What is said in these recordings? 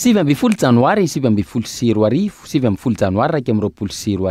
sivymbfolojanoary svymbfolosirosljnoary raroapolsiro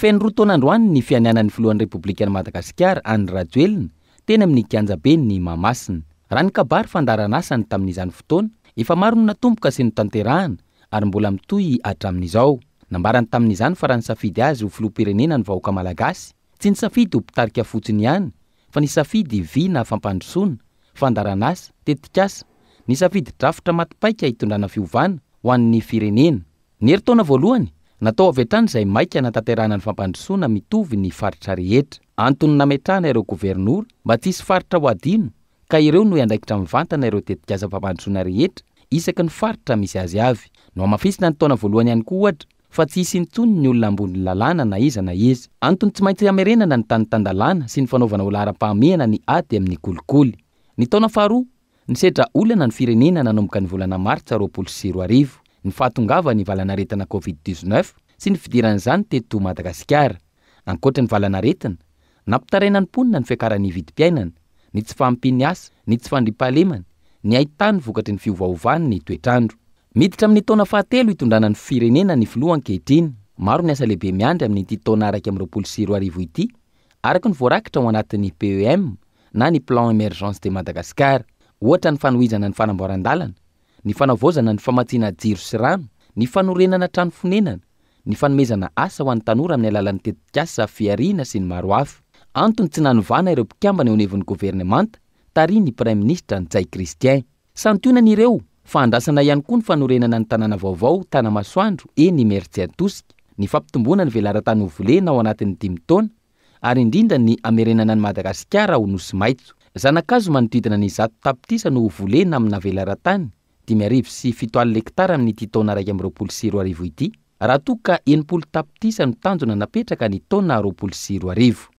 fano roa tonandroany ny fianianan'ny filohan'ny repoblikany madagasikara an'ny rajoelina tena amin'ny gianjabe ny mahamasina raha ny kabary fandarana asany tamin'izany fotoana efa maro no natomboka sy notanterahana ary mbola mitohy hatramin'izao nambarany tamin'izany fa raha ny safidy azy ho filoampirenena ny vahoaka malagasy tsy ny safidy ho mpitarika fotsiny ihany fa ny safidy vyna fampandrosoana fandarana asa tetikasa ny safidydrafitra matipaika itondrana fiovana hoan'ny firenena ny eri taona voalohany natao avy antrany zay maika natanterahna ny fampandrosoana mitovy ny faritra rehetra antony nametrahna ireo governora mba tsy hisy faritra o adino ka ireo noho andraikitra mivantana ireo tetikaza fampandrosona rehetra isaky ny faritra misy aziavy no amafisina ny taona voalohany ihany koa ohatra fa tsy isy nytsony ny olona amboniny lalàna na iza na eza antony tsy maintsy amerenana ny tany tandalàna sy ny fanaovana ola ara-pahameana ny ady amin'ny kolikoly ny setra olana ny firenena nanomboka ny volana maritsa roapolosiro arivo ny fahatongava ny valana retina covid-19 sy ny fidiran'izany teto madagasikara ankoatra ny valana retina nampitaraina nymponina ny fiakaran'nyvidimpiainana ny tsy fampiny asa ny tsy fandri-pahalemany ny aitany vokatry ny fiovaovannytoetrandro miditra amin'ny tona fahatelo itondranany firenena ny vloankehitriny maro miasa lehibe miandry aminy titaona araiky am'roolsirori ity araka ny voarakitra ao anatin'ny pem na ny plan emergence de madagasikara ohatra ny fanohizana ny fanamboaran-dalana ny fanaovozana ny famatsiana jiro sy rano ny fanorenana trano fonenana ny fanomezana asa ho an'ny tanora ami'ny alalan'ny tetikasfiariana sy ny maro afy antony tsy nanovana ireo mpikamba ny eonevin'ni governemanta taria ny primy ministra ny tsay kristien sany tionana ireo fa ndrasana ihany koa ny fanorenana ny tanàna vaovao tana masoandro e ny meritsia-tosika ny fampitombona ny velaratany ovolena ao anatin'ny dimitaona ary indrindra ny amerenana ny madagasikara ho nosy maitso zanakazo manotoidina ny zato tapitisa no volena aminavelaran-tany dimiarivy sy fitoalinektara amin'ny ti taona raiky ami' ropolo si ro ri ity raha to ka eplotapitisa no tanjona napetraka ny taona ropolo si rri